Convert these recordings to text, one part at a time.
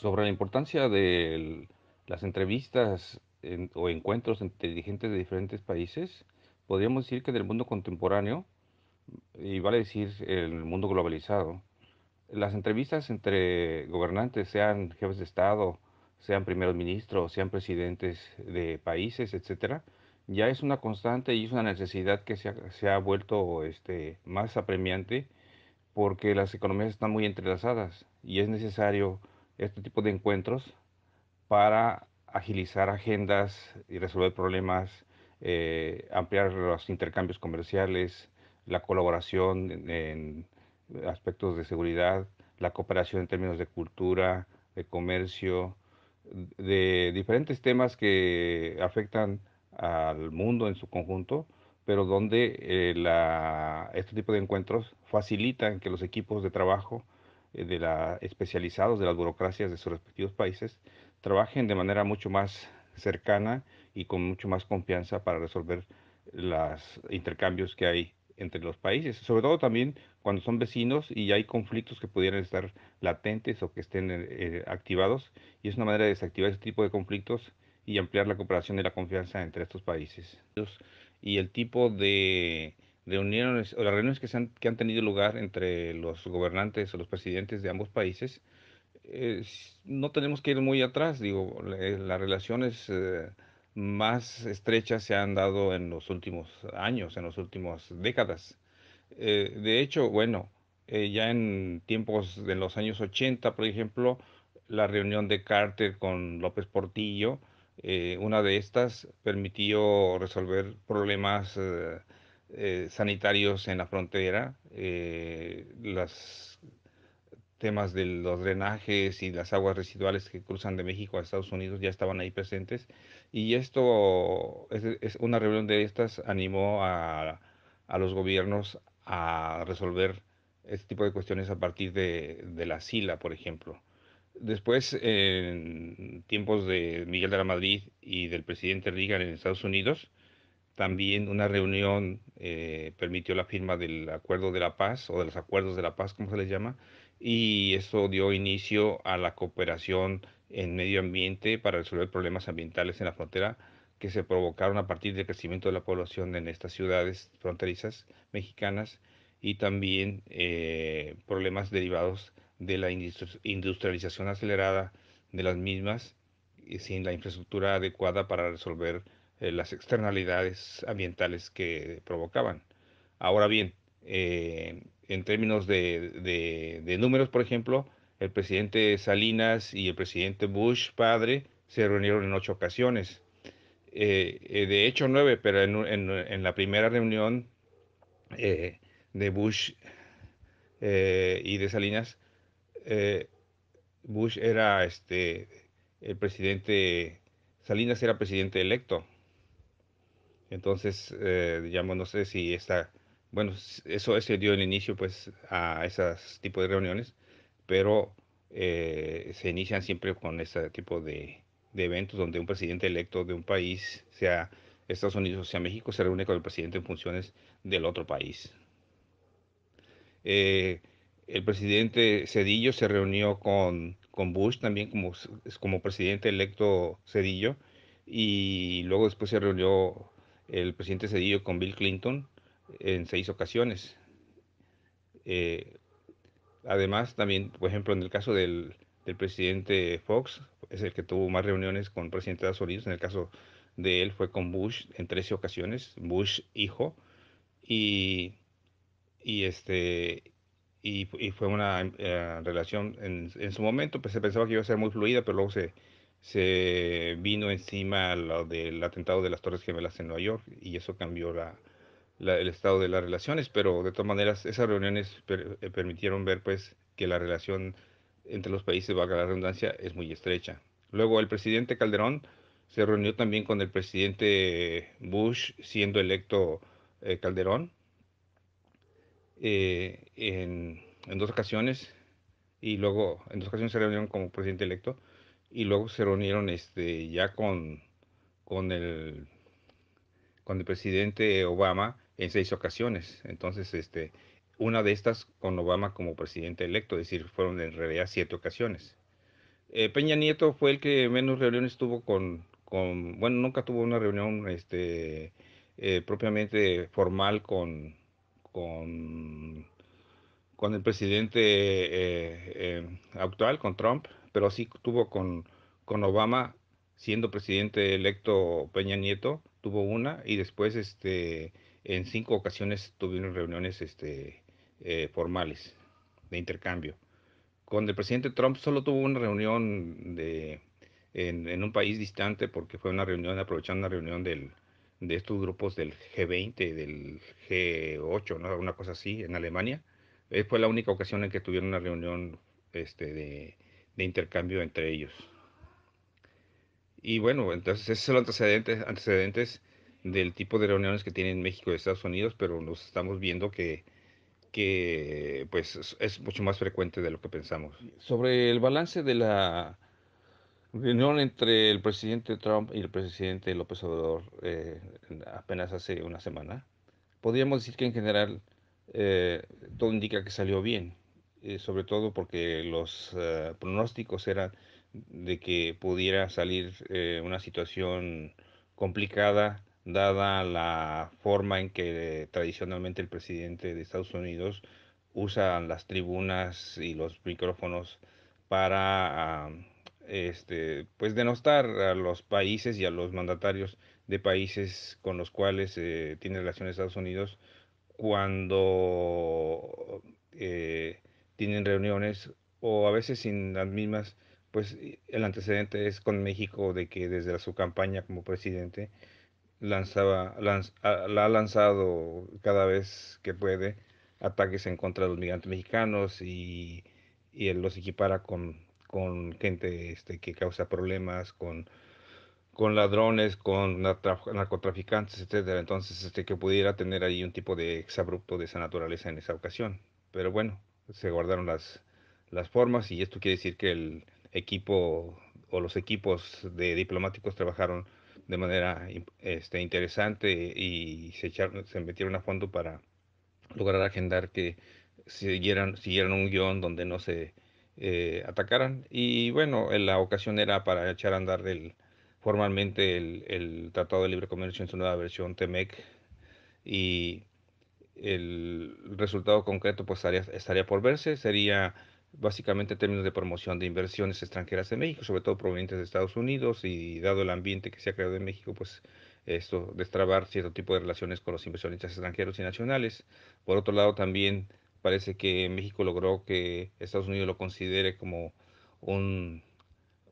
sobre la importancia de las entrevistas o encuentros entre dirigentes de diferentes países, podríamos decir que en el mundo contemporáneo, y vale decir el mundo globalizado, las entrevistas entre gobernantes, sean jefes de Estado, sean primeros ministros, sean presidentes de países, etcétera, ya es una constante y es una necesidad que se ha, vuelto este, más apremiante porque las economías están muy entrelazadas y es necesario este tipo de encuentros para agilizar agendas y resolver problemas, eh, ampliar los intercambios comerciales, la colaboración en, aspectos de seguridad, la cooperación en términos de cultura, de comercio, de diferentes temas que afectan al mundo en su conjunto, pero donde eh, este tipo de encuentros facilitan que los equipos de trabajo eh, de la, especializados de las burocracias de sus respectivos países trabajen de manera mucho más cercana y con mucho más confianza para resolver los intercambios que hay entre los países, sobre todo también cuando son vecinos y hay conflictos que pudieran estar latentes o que estén eh, eh, activados, y es una manera de desactivar ese tipo de conflictos y ampliar la cooperación y la confianza entre estos países. Y el tipo de reuniones o las reuniones que, han, que han tenido lugar entre los gobernantes o los presidentes de ambos países, eh, no tenemos que ir muy atrás, digo, las relaciones eh, más estrechas se han dado en los últimos años, en las últimas décadas. Eh, de hecho, bueno, ya en tiempos de los años 80, por ejemplo, la reunión de Carter con López Portillo, una de estas permitió resolver problemas eh, sanitarios en la frontera, eh, los temas de los drenajes y las aguas residuales que cruzan de México a Estados Unidos ya estaban ahí presentes. Y esto, es, una reunión de estas, animó a, los gobiernos a resolver este tipo de cuestiones a partir de, de la SILA, por ejemplo. Después, en tiempos de Miguel de la Madrid y del presidente Reagan en Estados Unidos, también una reunión eh, permitió la firma del Acuerdo de la Paz o de los Acuerdos de la Paz, como se les llama, y eso dio inicio a la cooperación en medio ambiente para resolver problemas ambientales en la frontera que se provocaron a partir del crecimiento de la población en estas ciudades fronterizas mexicanas y también eh, problemas derivados de la industrialización acelerada de las mismas eh, sin la infraestructura adecuada para resolver eh, las externalidades ambientales que provocaban. Ahora bien, eh, en términos de, números, por ejemplo, el presidente Salinas y el presidente Bush padre se reunieron en ocho ocasiones. Eh, de hecho, nueve, pero en, en la primera reunión de Bush y de Salinas, Bush era este, el presidente Salinas era presidente electo entonces, eh, digamos, no sé si está, bueno, eso se dio el inicio pues a esos tipo de reuniones, pero eh, se inician siempre con ese tipo de, eventos donde un presidente electo de un país, sea Estados Unidos o sea México, se reúne con el presidente en funciones del otro país. Eh, el presidente Cedillo se reunió con, con Bush también como, como presidente electo Cedillo y luego después se reunió el presidente Cedillo con Bill Clinton en seis ocasiones. Eh, además, también, por ejemplo, en el caso del, presidente Fox, es el que tuvo más reuniones con el presidente de Estados Unidos. En el caso de él fue con Bush en trece ocasiones, Bush hijo, y, este y, fue una eh, relación en, en, su momento, pues se pensaba que iba a ser muy fluida, pero luego se, se vino encima lo del atentado de las Torres Gemelas en Nueva York y eso cambió la, el estado de las relaciones, pero de todas maneras esas reuniones eh, permitieron ver pues que la relación entre los países, valga la redundancia, es muy estrecha. Luego el presidente Calderón se reunió también con el presidente Bush, siendo electo eh, Calderón, eh, en, en, dos ocasiones, y luego en dos ocasiones se reunieron como presidente electo, y luego se reunieron este, ya con, con, el, con el presidente Obama en seis ocasiones. Entonces, este, una de estas con Obama como presidente electo, es decir, fueron en realidad siete ocasiones. Eh, Peña Nieto fue el que menos reuniones tuvo con, bueno, nunca tuvo una reunión este, eh, propiamente formal con, con con el presidente eh, eh, actual, con Trump, pero sí tuvo con, Obama, siendo presidente electo Peña Nieto, tuvo una y después este, en cinco ocasiones tuvieron reuniones este, eh, formales de intercambio. Con el presidente Trump solo tuvo una reunión de, en, un país distante porque fue una reunión, aprovechando una reunión del, de estos grupos del G20, del G8, ¿no? una cosa así, en Alemania eh, fue la única ocasión en que tuvieron una reunión este, de, intercambio entre ellos. Y bueno, entonces esos son los antecedentes, antecedentes del tipo de reuniones que tienen México y Estados Unidos, pero nos estamos viendo que, que pues es mucho más frecuente de lo que pensamos. Sobre el balance de la reunión entre el presidente Trump y el presidente López Obrador eh, apenas hace una semana, podríamos decir que en general eh, todo indica que salió bien, eh, sobre todo porque los eh, pronósticos eran de que pudiera salir eh, una situación complicada dada la forma en que tradicionalmente el presidente de Estados Unidos usa las tribunas y los micrófonos para este, pues denostar a los países y a los mandatarios de países con los cuales tiene relación Estados Unidos cuando eh, tienen reuniones o a veces sin las mismas, pues el antecedente es con México de que desde su campaña como presidente lanzaba, ah, la ha lanzado cada vez que puede ataques en contra de los migrantes mexicanos y, y él los equipara con, con gente este, que causa problemas, con con ladrones, con narcotraficantes, etcétera. Entonces, este, que pudiera tener ahí un tipo de exabrupto de esa naturaleza en esa ocasión. Pero bueno, se guardaron las, las formas y esto quiere decir que el equipo o los equipos de diplomáticos trabajaron de manera este, interesante y se, echaron, se metieron a fondo para lograr agendar que siguieran, siguieran un guión donde no se eh, atacaran. Y bueno, la ocasión era para echar a andar el formalmente el, Tratado de Libre Comercio en su nueva versión TEMEC y el resultado concreto pues estaría, estaría por verse, sería básicamente términos de promoción de inversiones extranjeras en México, sobre todo provenientes de Estados Unidos y dado el ambiente que se ha creado en México, pues esto destrabar cierto tipo de relaciones con los inversionistas extranjeros y nacionales. Por otro lado, también parece que México logró que Estados Unidos lo considere como un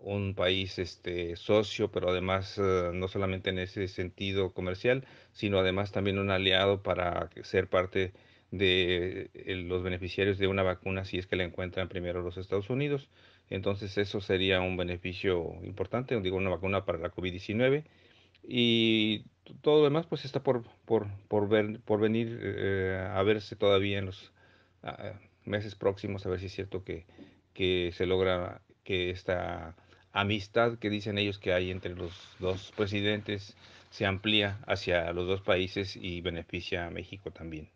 un país este, socio, pero además eh, no solamente en ese sentido comercial, sino además también un aliado para ser parte de eh, los beneficiarios de una vacuna si es que la encuentran primero los Estados Unidos. Entonces eso sería un beneficio importante, digo, una vacuna para la COVID-19. Y todo lo demás pues está por, por, ver, por venir eh, a verse todavía en los meses próximos, a ver si es cierto que, que se logra que esta amistad que dicen ellos que hay entre los dos presidentes se amplía hacia los dos países y beneficia a México también.